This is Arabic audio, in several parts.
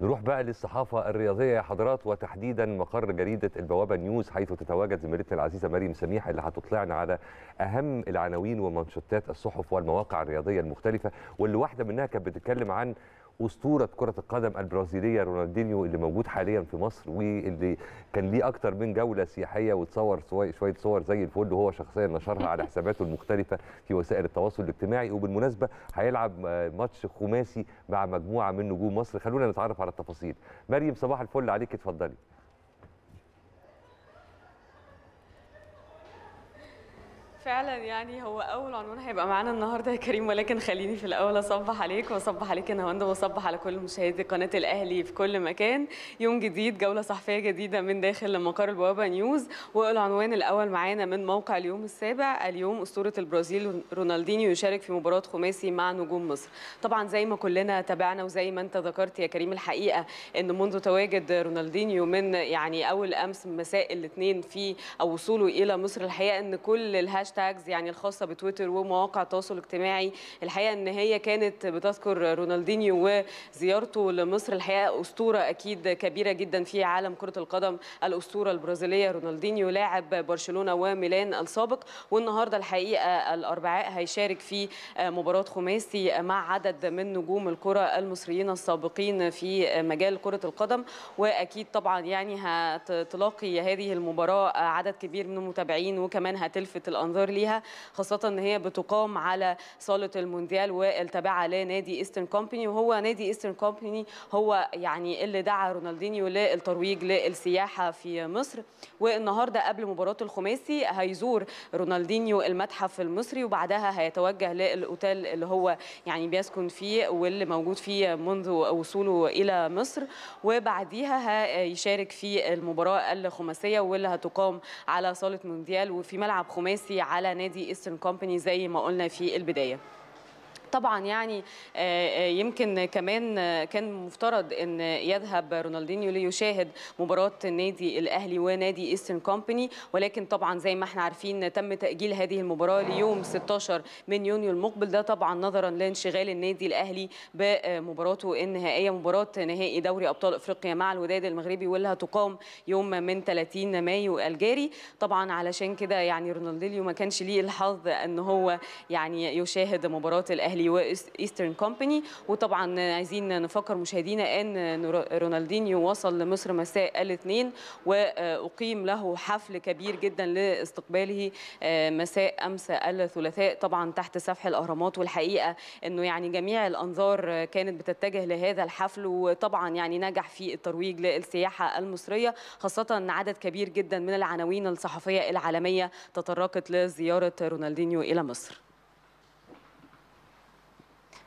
نروح بقى للصحافه الرياضيه يا حضرات وتحديدا مقر جريده البوابه نيوز حيث تتواجد زميلتنا العزيزه مريم سميح اللي هتطلعنا على اهم العناوين ومنشطات الصحف والمواقع الرياضيه المختلفه واللي واحده منها كانت بتتكلم عن اسطوره كره القدم البرازيليه رونالدينيو اللي موجود حاليا في مصر واللي كان ليه اكتر من جوله سياحيه وتصور شويه صور زي الفل وهو شخصيا نشرها على حساباته المختلفه في وسائل التواصل الاجتماعي وبالمناسبه هيلعب آه، ماتش خماسي مع مجموعه من نجوم مصر خلونا نتعرف على التفاصيل مريم صباح الفل عليك اتفضلي فعلا يعني هو اول عنوان هيبقى معانا النهارده يا كريم ولكن خليني في الاول اصبح عليك واصبح عليك يا هوندا واصبح على كل مشاهدي قناه الاهلي في كل مكان يوم جديد جوله صحفيه جديده من داخل مقر البوابه نيوز والعنوان الاول معانا من موقع اليوم السابع اليوم اسطوره البرازيل رونالدينيو يشارك في مباراه خماسي مع نجوم مصر طبعا زي ما كلنا تابعنا وزي ما انت ذكرت يا كريم الحقيقه ان منذ تواجد رونالدينيو من يعني اول امس مساء الاثنين في او وصوله الى مصر الحقيقه ان كل الهاشتاج الهاشتاجز يعني الخاصه بتويتر ومواقع التواصل الاجتماعي الحقيقه ان هي كانت بتذكر رونالدينيو وزيارته لمصر الحقيقه اسطوره اكيد كبيره جدا في عالم كره القدم الاسطوره البرازيليه رونالدينيو لاعب برشلونه وميلان السابق والنهارده الحقيقه الاربعاء هيشارك في مباراه خماسي مع عدد من نجوم الكره المصريين السابقين في مجال كره القدم واكيد طبعا يعني هتلاقي هذه المباراه عدد كبير من المتابعين وكمان هتلفت الانظار الانتظار ليها خاصة ان هي بتقام على صالة المونديال والتابعة لنادي ايسترن كومباني وهو نادي ايسترن كومباني هو يعني اللي دعا رونالدينيو للترويج للسياحة في مصر والنهاردة قبل مباراة الخماسي هيزور رونالدينيو المتحف المصري وبعدها هيتوجه للاوتيل اللي هو يعني بيسكن فيه واللي موجود فيه منذ وصوله الى مصر وبعديها هيشارك في المباراة الخماسية واللي هتقام على صالة مونديال وفي ملعب خماسي على نادي ايسترن كومباني زي ما قلنا في البدايه طبعا يعني آه، آه، يمكن كمان آه، كان مفترض ان يذهب رونالدينيو ليشاهد مباراه النادي الاهلي ونادي ايسترن كومباني ولكن طبعا زي ما احنا عارفين تم تاجيل هذه المباراه ليوم 16 من يونيو المقبل ده طبعا نظرا لانشغال النادي الاهلي بمباراته النهائيه مباراه نهائي دوري ابطال افريقيا مع الوداد المغربي واللي هتقام يوم من 30 مايو الجاري طبعا علشان كده يعني رونالدينيو ما كانش ليه الحظ ان هو يعني يشاهد مباراه الاهلي الاهلي وايسترن كومباني وطبعا عايزين نفكر مشاهدينا ان رونالدينيو وصل لمصر مساء الاثنين واقيم له حفل كبير جدا لاستقباله آه، مساء امس الثلاثاء طبعا تحت سفح الاهرامات والحقيقه انه يعني جميع الانظار كانت بتتجه لهذا الحفل وطبعا يعني نجح في الترويج للسياحه المصريه خاصه عدد كبير جدا من العناوين الصحفيه العالميه تطرقت لزياره رونالدينيو الى مصر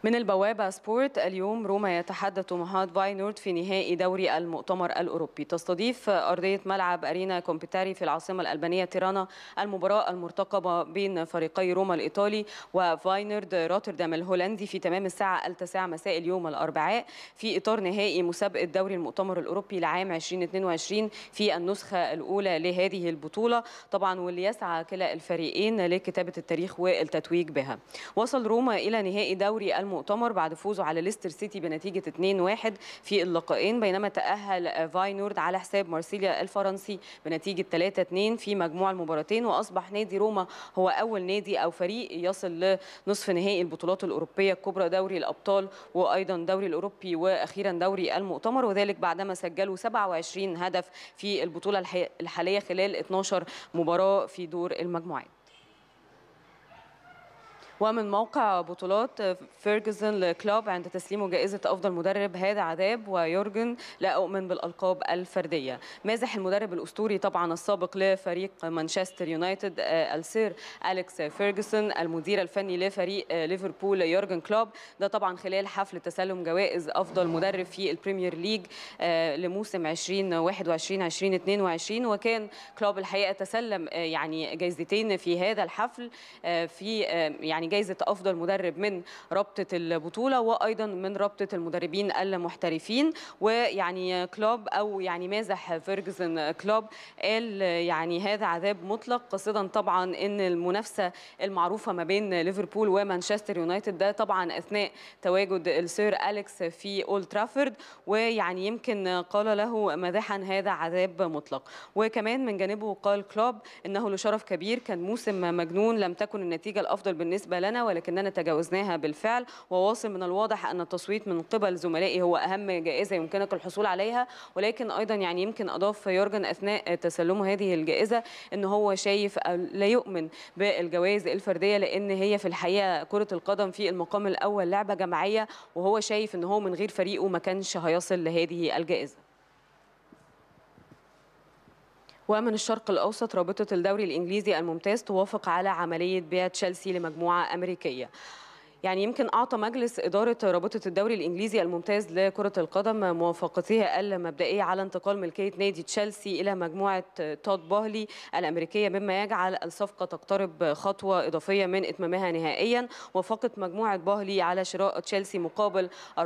من البوابة سبورت اليوم روما يتحدث محاط باينورد في نهائي دوري المؤتمر الأوروبي تستضيف أرضية ملعب أرينا كومبيتاري في العاصمة الألبانية تيرانا المباراة المرتقبة بين فريقي روما الإيطالي وفاينورد روتردام الهولندي في تمام الساعة التاسعة مساء اليوم الأربعاء في إطار نهائي مسابقة دوري المؤتمر الأوروبي لعام 2022 في النسخة الأولى لهذه البطولة طبعا واللي يسعى كلا الفريقين لكتابة التاريخ والتتويج بها وصل روما إلى نهائي دوري المؤتمر بعد فوزه على ليستر سيتي بنتيجة 2-1 في اللقاءين بينما تأهل فاينورد على حساب مارسيليا الفرنسي بنتيجة 3-2 في مجموع المباراتين وأصبح نادي روما هو أول نادي أو فريق يصل لنصف نهائي البطولات الأوروبية الكبرى دوري الأبطال وأيضا دوري الأوروبي وأخيرا دوري المؤتمر وذلك بعدما سجلوا 27 هدف في البطولة الحالية خلال 12 مباراة في دور المجموعات ومن موقع بطولات فيرجسون لكلوب عند تسليمه جائزة أفضل مدرب هذا عذاب ويورجن لا أؤمن بالألقاب الفردية مازح المدرب الأسطوري طبعا السابق لفريق مانشستر يونايتد آه، السير أليكس فيرجسون المدير الفني لفريق آه، ليفربول يورجن كلوب ده طبعا خلال حفل تسلم جوائز أفضل مدرب في البريمير ليج آه، لموسم 2021 2022 وكان كلوب الحقيقة تسلم يعني جائزتين في هذا الحفل في يعني جايزه افضل مدرب من رابطه البطوله وايضا من رابطه المدربين المحترفين ويعني كلوب او يعني مازح فيرجسون كلوب قال يعني هذا عذاب مطلق قصدا طبعا ان المنافسه المعروفه ما بين ليفربول ومانشستر يونايتد ده طبعا اثناء تواجد السير اليكس في اولد ترافورد ويعني يمكن قال له مادحا هذا عذاب مطلق وكمان من جانبه قال كلوب انه لشرف كبير كان موسم مجنون لم تكن النتيجه الافضل بالنسبه لنا ولكننا تجاوزناها بالفعل وواصل من الواضح أن التصويت من قبل زملائي هو أهم جائزة يمكنك الحصول عليها ولكن أيضا يعني يمكن أضاف يورجن أثناء تسلمه هذه الجائزة أن هو شايف لا يؤمن بالجوائز الفردية لأن هي في الحقيقة كرة القدم في المقام الأول لعبة جماعية وهو شايف أن هو من غير فريقه ما كانش هيصل لهذه الجائزة ومن الشرق الأوسط رابطة الدوري الإنجليزي الممتاز توافق على عملية بيع تشيلسي لمجموعة أمريكية يعني يمكن أعطى مجلس إدارة رابطة الدوري الإنجليزي الممتاز لكرة القدم موافقتها المبدئية على انتقال ملكية نادي تشيلسي إلى مجموعة تود باهلي الأمريكية مما يجعل الصفقة تقترب خطوة إضافية من إتمامها نهائيا وافقت مجموعة باهلي على شراء تشيلسي مقابل 4.25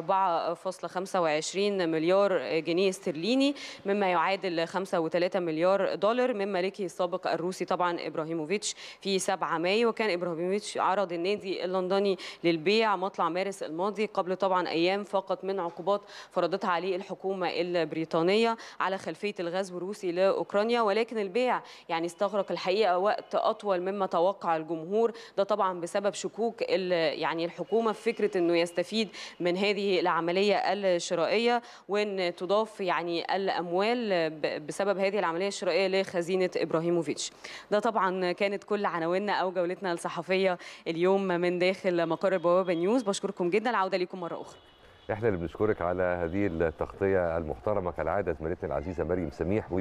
مليار جنيه استرليني مما يعادل 5.3 مليار دولار من مالكه السابق الروسي طبعا إبراهيموفيتش في 7 مايو وكان إبراهيموفيتش عرض النادي اللندني للبيع مطلع مارس الماضي قبل طبعا أيام فقط من عقوبات فرضتها عليه الحكومة البريطانية على خلفية الغزو الروسي لأوكرانيا ولكن البيع يعني استغرق الحقيقة وقت أطول مما توقع الجمهور ده طبعا بسبب شكوك يعني الحكومة في فكرة أنه يستفيد من هذه العملية الشرائية وأن تضاف يعني الأموال بسبب هذه العملية الشرائية لخزينة إبراهيموفيتش ده طبعا كانت كل عناويننا أو جولتنا الصحفية اليوم من داخل مقر مقر بوابه نيوز بشكركم جدا العوده ليكم مره اخرى احنا اللي بنشكرك على هذه التغطيه المحترمه كالعاده زميلتنا العزيزه مريم سميح